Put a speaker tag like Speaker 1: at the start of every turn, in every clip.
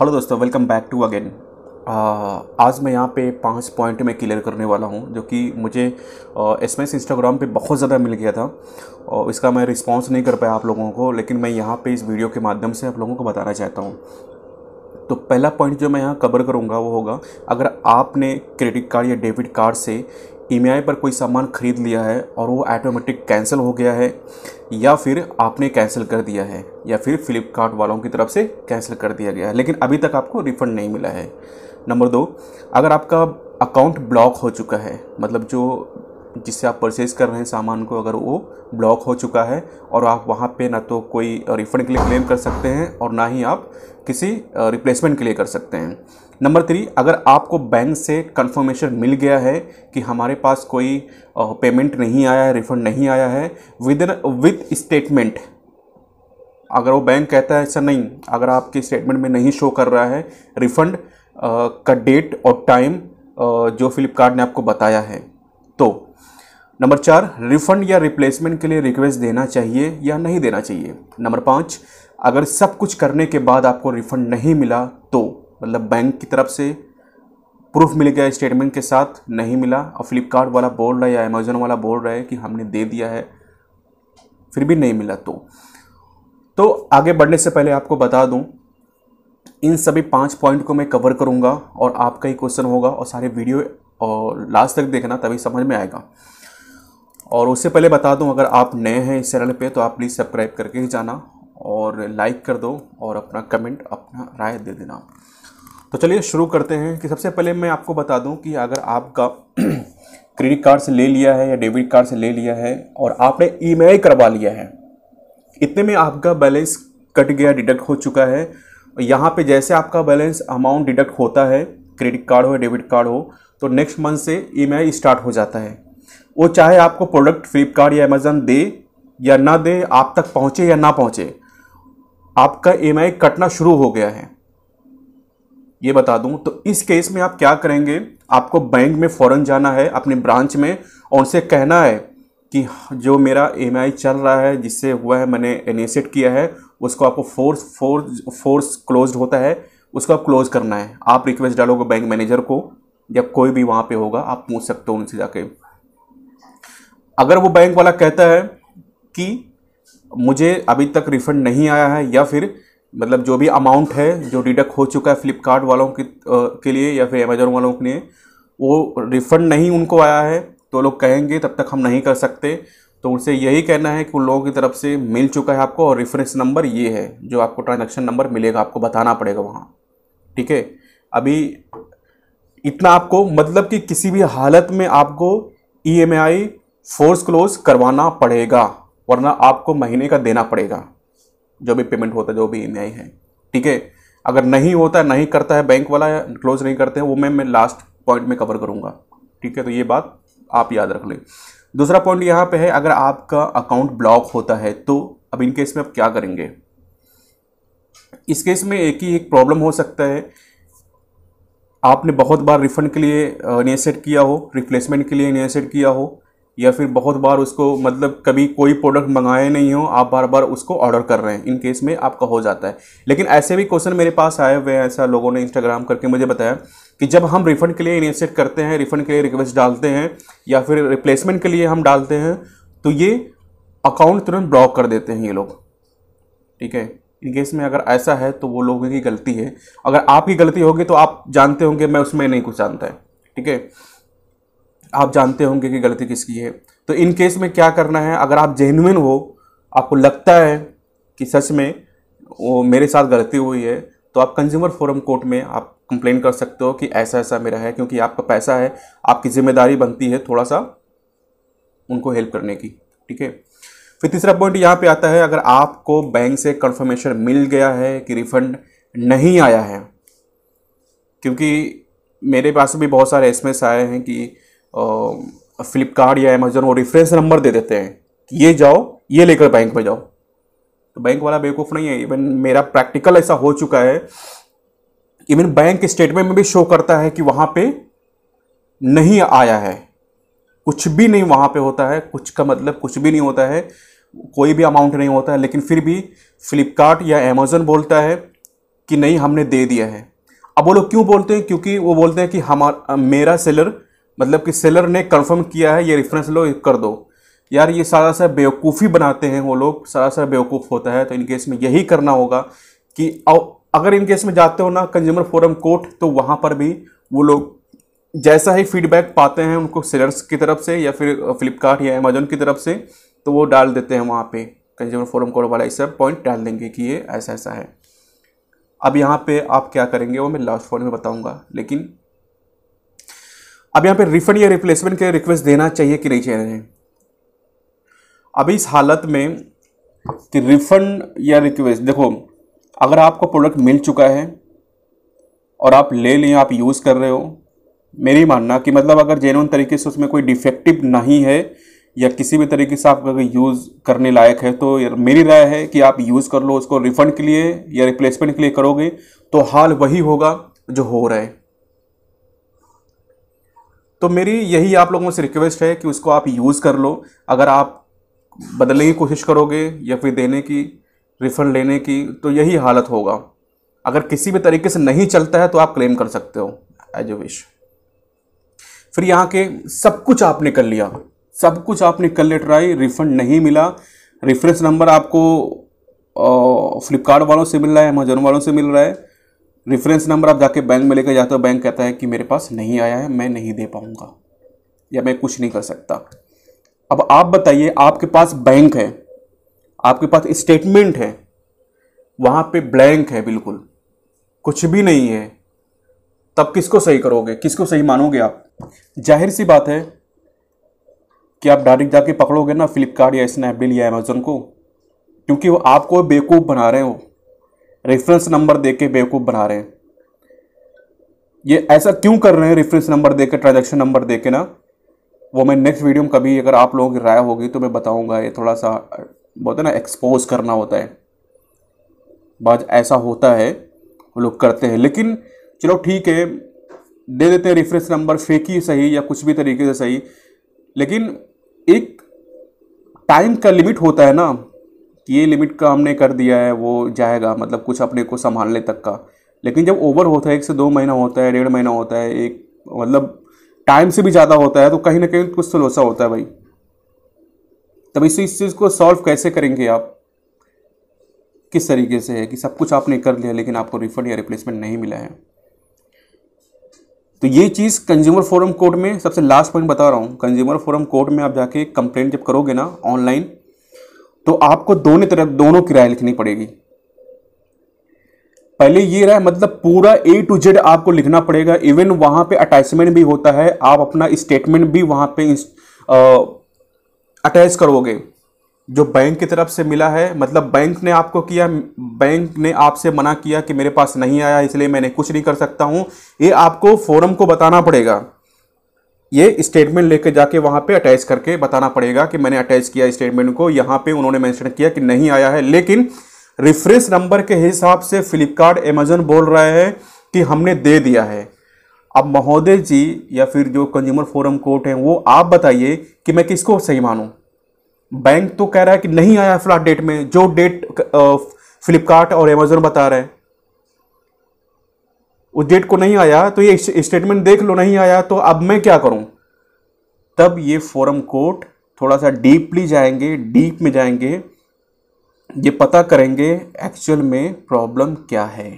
Speaker 1: hello दोस्तों welcome back to again आज मैं यहाँ पे पांच पॉइंट में क्लियर करने वाला हूँ जो कि मुझे एस एम एस इंस्टाग्राम पर बहुत ज़्यादा मिल गया था और इसका मैं रिस्पॉन्स नहीं कर पाया आप लोगों को लेकिन मैं यहाँ पे इस वीडियो के माध्यम से आप लोगों को बताना चाहता हूँ तो पहला पॉइंट जो मैं यहाँ कवर करूँगा वो होगा अगर आपने क्रेडिट कार्ड या डेबिट कार्ड से ई e पर कोई सामान ख़रीद लिया है और वो ऑटोमेटिक कैंसिल हो गया है या फिर आपने कैंसिल कर दिया है या फिर फ्लिपकार्ट वालों की तरफ से कैंसिल कर दिया गया है लेकिन अभी तक आपको रिफ़ंड नहीं मिला है नंबर दो अगर आपका अकाउंट ब्लॉक हो चुका है मतलब जो जिससे आप परचेज़ कर रहे हैं सामान को अगर वो ब्लॉक हो चुका है और आप वहाँ पे ना तो कोई रिफ़ंड के लिए क्लेम कर सकते हैं और ना ही आप किसी रिप्लेसमेंट के लिए कर सकते हैं नंबर थ्री अगर आपको बैंक से कंफर्मेशन मिल गया है कि हमारे पास कोई पेमेंट नहीं आया है रिफ़ंड नहीं आया है विद विथ स्टेटमेंट अगर वो बैंक कहता है ऐसा नहीं अगर आपके स्टेटमेंट में नहीं शो कर रहा है रिफ़ंड का डेट और टाइम जो फ्लिपकार्ट ने आपको बताया है तो नंबर चार रिफंड या रिप्लेसमेंट के लिए रिक्वेस्ट देना चाहिए या नहीं देना चाहिए नंबर पाँच अगर सब कुछ करने के बाद आपको रिफंड नहीं मिला तो मतलब बैंक की तरफ से प्रूफ मिल गया स्टेटमेंट के साथ नहीं मिला और फ्लिपकार्ट वाला बोल रहा है या अमेजोन वाला बोल रहा है कि हमने दे दिया है फिर भी नहीं मिला तो तो आगे बढ़ने से पहले आपको बता दूं इन सभी पांच पॉइंट को मैं कवर करूंगा और आपका ही क्वेश्चन होगा और सारे वीडियो और लास्ट तक देखना तभी समझ में आएगा और उससे पहले बता दूं अगर आप नए हैं इस चैनल पे तो आप प्लीज़ सब्सक्राइब करके ही जाना और लाइक कर दो और अपना कमेंट अपना राय दे देना तो चलिए शुरू करते हैं कि सबसे पहले मैं आपको बता दूं कि अगर आपका क्रेडिट कार्ड से ले लिया है या डेबिट कार्ड से ले लिया है और आपने ई करवा लिया है इतने में आपका बैलेंस कट गया डिडक्ट हो चुका है यहाँ पर जैसे आपका बैलेंस अमाउंट डिडक्ट होता है क्रेडिट कार्ड हो या डेबिट कार्ड हो तो नेक्स्ट मंथ से ई स्टार्ट हो जाता है वो चाहे आपको प्रोडक्ट फ्लिपकार्ट या अमेज़न दे या ना दे आप तक पहुँचे या ना पहुँचे आपका ई e कटना शुरू हो गया है ये बता दूं तो इस केस में आप क्या करेंगे आपको बैंक में फ़ौरन जाना है अपने ब्रांच में और उनसे कहना है कि जो मेरा ई e चल रहा है जिससे हुआ है मैंने इनिशिएट किया है उसको आपको फोर्स फोर्स फोर्स क्लोज होता है उसको आप क्लोज़ करना है आप रिक्वेस्ट डालोगे बैंक मैनेजर को या कोई भी वहाँ पे होगा आप पूछ सकते हो उनसे जाके अगर वो बैंक वाला कहता है कि मुझे अभी तक रिफ़ंड नहीं आया है या फिर मतलब जो भी अमाउंट है जो डिडक्ट हो चुका है फ्लिपकार्ट वालों के, के लिए या फिर अमेजोन वालों के लिए वो रिफ़ंड नहीं उनको आया है तो लोग कहेंगे तब तक हम नहीं कर सकते तो उनसे यही कहना है कि उन लोगों की तरफ से मिल चुका है आपको और रेफरेंस नंबर ये है जो आपको ट्रांजेक्शन नंबर मिलेगा आपको बताना पड़ेगा वहाँ ठीक है अभी इतना आपको मतलब कि किसी भी हालत में आपको ई e फोर्स क्लोज करवाना पड़ेगा वरना आपको महीने का देना पड़ेगा जो भी पेमेंट होता है जो भी ई है ठीक है अगर नहीं होता है नहीं करता है बैंक वाला क्लोज नहीं करते हैं वो मैं मैं लास्ट पॉइंट में कवर करूँगा ठीक है तो ये बात आप याद रख लें दूसरा पॉइंट यहाँ पे है अगर आपका अकाउंट ब्लॉक होता है तो अब इन केस में आप क्या करेंगे इस केस में एक ही एक प्रॉब्लम हो सकता है आपने बहुत बार रिफंड के लिए इनिशिएट uh, किया हो रिप्लेसमेंट के लिए इनिशिएट किया हो या फिर बहुत बार उसको मतलब कभी कोई प्रोडक्ट मंगाए नहीं हो आप बार बार उसको ऑर्डर कर रहे हैं इन केस में आपका हो जाता है लेकिन ऐसे भी क्वेश्चन मेरे पास आए हुए हैं ऐसा लोगों ने इंस्टाग्राम करके मुझे बताया कि जब हम रिफंड के लिए इनिशिएट करते हैं रिफंड के लिए रिक्वेस्ट डालते हैं या फिर रिप्लेसमेंट के लिए हम डालते हैं तो ये अकाउंट तुरंत ब्लॉक कर देते हैं ये लोग ठीक है इन केस में अगर ऐसा है तो वो लोगों की गलती है अगर आपकी गलती होगी तो आप जानते होंगे मैं उसमें नहीं कुछ जानता है ठीक है आप जानते होंगे कि गलती किसकी है तो इन केस में क्या करना है अगर आप जेनुइन हो आपको लगता है कि सच में वो मेरे साथ गलती हुई है तो आप कंज्यूमर फोरम कोर्ट में आप कंप्लेन कर सकते हो कि ऐसा ऐसा मेरा है क्योंकि आपका पैसा है आपकी जिम्मेदारी बनती है थोड़ा सा उनको हेल्प करने की ठीक है फिर तीसरा पॉइंट यहाँ पे आता है अगर आपको बैंक से कंफर्मेशन मिल गया है कि रिफंड नहीं आया है क्योंकि मेरे पास भी बहुत सारे एस आए हैं कि फ्लिपकार्ट या अमेजोन वो रेफरेंस नंबर दे देते हैं कि ये जाओ ये लेकर बैंक में जाओ तो बैंक वाला बेवकूफ़ नहीं है इवन मेरा प्रैक्टिकल ऐसा हो चुका है इवन बैंक स्टेटमेंट में भी शो करता है कि वहाँ पे नहीं आया है कुछ भी नहीं वहाँ पे होता है कुछ का मतलब कुछ भी नहीं होता है कोई भी अमाउंट नहीं होता है लेकिन फिर भी फ्लिपकार्ट या अमेज़न बोलता है कि नहीं हमने दे दिया है अब वो लोग क्यों बोलते हैं क्योंकि वो बोलते हैं कि हमारा मेरा सेलर मतलब कि सेलर ने कंफर्म किया है ये रेफरेंस लो कर दो यार ये सारा सा बेवकूफ़ी बनाते हैं वो लोग सारा सा बेवकूफ़ होता है तो इन केस में यही करना होगा कि अगर इन केस में जाते हो ना कंज्यूमर फोरम कोर्ट तो वहाँ पर भी वो लोग जैसा ही फीडबैक पाते हैं उनको सेलर्स की तरफ से या फिर फ्लिपकार्ट या अमेजोन की तरफ से तो वो डाल देते हैं वहाँ पे कंज्यूमर फोरम कोर्ट वाला इस पॉइंट डाल देंगे कि ये ऐसा ऐसा है अब यहाँ पे आप क्या करेंगे वो मैं लास्ट फोन में बताऊँगा लेकिन अब यहाँ पे रिफंड या रिप्लेसमेंट के लिए रिक्वेस्ट देना चाहिए कि नहीं चाहिए अभी इस हालत में कि रिफंड या रिक्वेस्ट देखो अगर आपको प्रोडक्ट मिल चुका है और आप ले लिए आप यूज़ कर रहे हो मेरी मानना कि मतलब अगर जेनवन तरीके से उसमें कोई डिफेक्टिव नहीं है या किसी भी तरीके से आप अगर यूज़ करने लायक है तो मेरी राय है कि आप यूज़ कर लो उसको रिफ़ंड के लिए या रिप्लेसमेंट के लिए करोगे तो हाल वही होगा जो हो रहा है तो मेरी यही आप लोगों से रिक्वेस्ट है कि उसको आप यूज़ कर लो अगर आप बदलने की कोशिश करोगे या फिर देने की रिफंड लेने की तो यही हालत होगा अगर किसी भी तरीके से नहीं चलता है तो आप क्लेम कर सकते हो एज ए विश फिर यहाँ के सब कुछ आपने कर लिया सब कुछ आपने कर लिया ट्राई रिफंड नहीं मिला रेफरेंस नंबर आपको फ्लिपकार्ट वालों से मिल रहा है अमेजोन वालों से मिल रहा है रेफरेंस नंबर आप जाके बैंक में लेकर जाते हो बैंक कहता है कि मेरे पास नहीं आया है मैं नहीं दे पाऊँगा या मैं कुछ नहीं कर सकता अब आप बताइए आपके पास बैंक है आपके पास स्टेटमेंट है वहाँ पे ब्लैंक है बिल्कुल कुछ भी नहीं है तब किसको सही करोगे किसको सही मानोगे आप जाहिर सी बात है कि आप डायरेक्ट जाके पकड़ोगे ना फ्लिपकार्ट या स्नैपडील या अमेजोन को क्योंकि वो आपको बेवकूफ़ बना रहे हो रेफरेंस नंबर दे के बेवकूफ़ बना रहे हैं ये ऐसा क्यों कर रहे हैं रेफरेंस नंबर दे के ट्रांजेक्शन नंबर दे के ना वो मैं नेक्स्ट वीडियो में कभी अगर आप लोगों की राय होगी तो मैं बताऊंगा ये थोड़ा सा बोलते है ना एक्सपोज करना होता है बाज ऐसा होता है वो लोग करते हैं लेकिन चलो ठीक है दे देते हैं रेफरेंस नंबर फेक ही सही या कुछ भी तरीके से सही लेकिन एक टाइम का लिमिट होता है ना कि ये लिमिट का हमने कर दिया है वो जाएगा मतलब कुछ अपने को संभालने तक का लेकिन जब ओवर होता है एक से दो महीना होता है डेढ़ महीना होता है एक मतलब टाइम से भी ज़्यादा होता है तो कहीं ना कहीं कुछ तो होता है भाई तब इस इस चीज़ को सॉल्व कैसे करेंगे आप किस तरीके से है कि सब कुछ आपने कर लिया लेकिन आपको रिफंड या रिप्लेसमेंट नहीं मिला है तो ये चीज़ कंज्यूमर फोरम कोर्ट में सबसे लास्ट पॉइंट बता रहा हूँ कंज्यूमर फोरम कोर्ट में आप जाके कंप्लेंट जब करोगे ना ऑनलाइन तो आपको दोनों तरफ दोनों किराया लिखनी पड़ेगी पहले ये रहा मतलब पूरा ए टू जेड आपको लिखना पड़ेगा इवन वहां पे अटैचमेंट भी होता है आप अपना स्टेटमेंट भी वहां पे अटैच करोगे जो बैंक की तरफ से मिला है मतलब बैंक ने आपको किया बैंक ने आपसे मना किया कि मेरे पास नहीं आया इसलिए मैंने कुछ नहीं कर सकता हूं ये आपको फोरम को बताना पड़ेगा ये स्टेटमेंट लेके जाके वहाँ पे अटैच करके बताना पड़ेगा कि मैंने अटैच किया स्टेटमेंट को यहाँ पे उन्होंने मेंशन किया कि नहीं आया है लेकिन रिफ्रेंस नंबर के हिसाब से फ्लिपकार्ट अमेजन बोल रहा है कि हमने दे दिया है अब महोदय जी या फिर जो कंज्यूमर फोरम कोर्ट है वो आप बताइए कि मैं किसको सही मानूँ बैंक तो कह रहा है कि नहीं आया फ्लाट डेट में जो डेट फ्लिपकार्ट और अमेजोन बता रहे हैं उस डेट को नहीं आया तो ये स्टेटमेंट देख लो नहीं आया तो अब मैं क्या करूं तब ये फोरम कोर्ट थोड़ा सा डीपली जाएंगे डीप में जाएंगे ये पता करेंगे एक्चुअल में प्रॉब्लम क्या है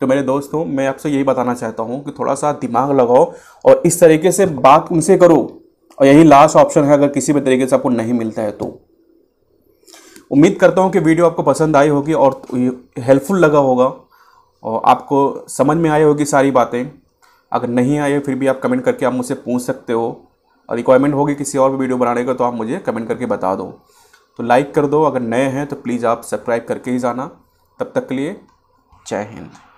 Speaker 1: तो मेरे दोस्तों मैं आपसे यही बताना चाहता हूं कि थोड़ा सा दिमाग लगाओ और इस तरीके से बात उनसे करो और यही लास्ट ऑप्शन है अगर किसी भी तरीके से आपको नहीं मिलता है तो उम्मीद करता हूँ कि वीडियो आपको पसंद आई होगी और हेल्पफुल लगा होगा और आपको समझ में आई होगी सारी बातें अगर नहीं आई फिर भी आप कमेंट करके आप मुझसे पूछ सकते हो और रिक्वायरमेंट होगी किसी और भी वीडियो बनाने का तो आप मुझे कमेंट करके बता दो तो लाइक कर दो अगर नए हैं तो प्लीज़ आप सब्सक्राइब करके ही जाना तब तक के लिए जय हिंद